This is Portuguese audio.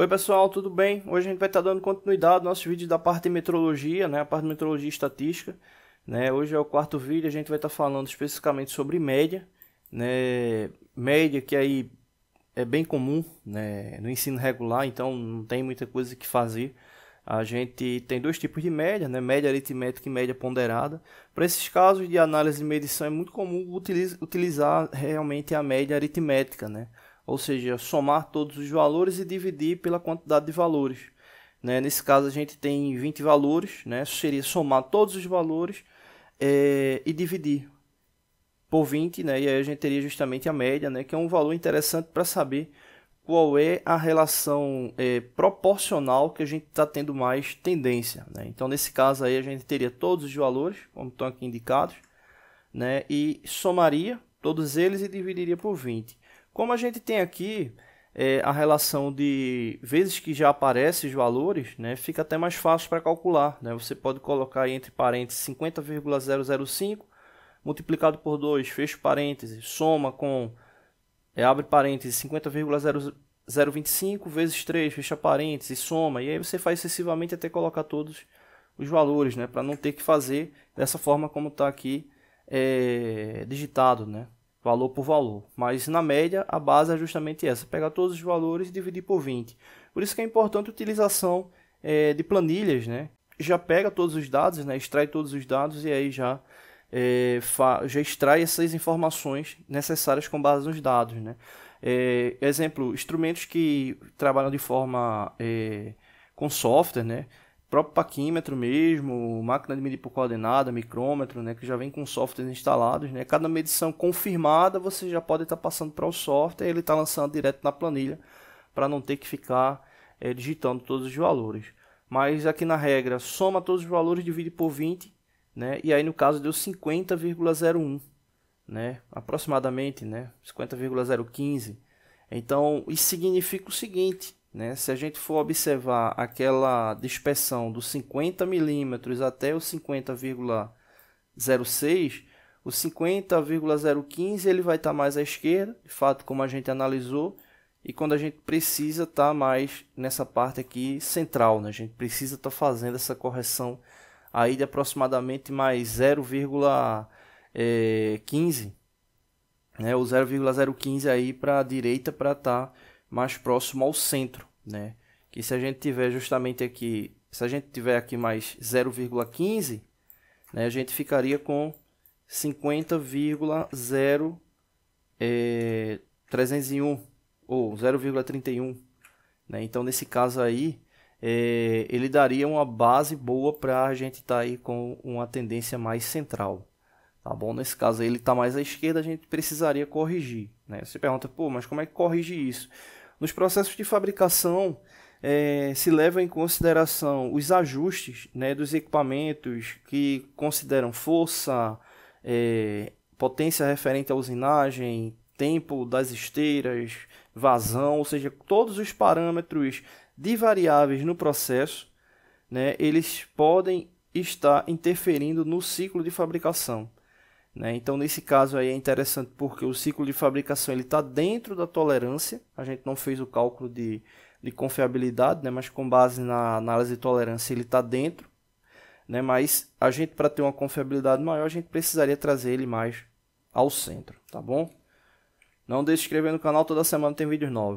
Oi pessoal, tudo bem? Hoje a gente vai estar tá dando continuidade ao nosso vídeo da parte de metrologia, né? a parte de metrologia e estatística. Né? Hoje é o quarto vídeo, a gente vai estar tá falando especificamente sobre média. Né? Média que aí é bem comum né? no ensino regular, então não tem muita coisa que fazer. A gente tem dois tipos de média, né? média aritmética e média ponderada. Para esses casos de análise e medição é muito comum utilizar realmente a média aritmética, né? ou seja, somar todos os valores e dividir pela quantidade de valores. Né? Nesse caso, a gente tem 20 valores, né? seria somar todos os valores é, e dividir por 20, né? e aí a gente teria justamente a média, né? que é um valor interessante para saber qual é a relação é, proporcional que a gente está tendo mais tendência. Né? Então, nesse caso aí, a gente teria todos os valores, como estão aqui indicados, né? e somaria todos eles e dividiria por 20. Como a gente tem aqui é, a relação de vezes que já aparecem os valores, né, fica até mais fácil para calcular. Né? Você pode colocar aí entre parênteses 50,005 multiplicado por 2, fecho parênteses, soma com, é, abre parênteses, 50,025 vezes 3, fecha parênteses, soma. E aí você faz excessivamente até colocar todos os valores, né, para não ter que fazer dessa forma como está aqui é, digitado. Né? valor por valor. Mas na média, a base é justamente essa: pegar todos os valores e dividir por 20. Por isso que é importante a utilização é, de planilhas, né? Já pega todos os dados, né? extrai todos os dados e aí já, é, já extrai essas informações necessárias com base nos dados, né? É, exemplo, instrumentos que trabalham de forma com software, né? próprio paquímetro mesmo, máquina de medir por coordenada, micrômetro, né, que já vem com softwares instalados, né? Cada medição confirmada você já pode estar tá passando para o software, e ele está lançando direto na planilha para não ter que ficar é, digitando todos os valores. Mas aqui na regra, soma todos os valores, divide por 20, né? E aí no caso deu 50,01, né? Aproximadamente, né? 50,015. Então, isso significa o seguinte, né? Se a gente for observar aquela dispersão dos 50 milímetros até os 50,06, o 50,015 ele vai estar tá mais à esquerda, de fato, como a gente analisou, e quando a gente precisa estar tá mais nessa parte aqui central, né? a gente precisa estar tá fazendo essa correção aí de aproximadamente mais 0,15, eh, né? ou 0,015 aí para a direita para estar tá mais próximo ao centro, né? Que se a gente tiver justamente aqui, se a gente tiver aqui mais 0,15, né, a gente ficaria com 50,0301 é, ou 0,31, né? Então nesse caso aí, é, ele daria uma base boa para a gente estar tá aí com uma tendência mais central. Tá bom? Nesse caso aí, ele está mais à esquerda, a gente precisaria corrigir. Né? Você pergunta, pô, mas como é que corrige isso? Nos processos de fabricação, é, se levam em consideração os ajustes né, dos equipamentos que consideram força, é, potência referente à usinagem, tempo das esteiras, vazão, ou seja, todos os parâmetros de variáveis no processo, né, eles podem estar interferindo no ciclo de fabricação. Né? Então, nesse caso aí é interessante porque o ciclo de fabricação ele está dentro da tolerância. A gente não fez o cálculo de, de confiabilidade, né? mas com base na análise de tolerância ele está dentro. Né? Mas a gente, para ter uma confiabilidade maior, a gente precisaria trazer ele mais ao centro, tá bom? Não deixe de se inscrever no canal, toda semana tem vídeos novos.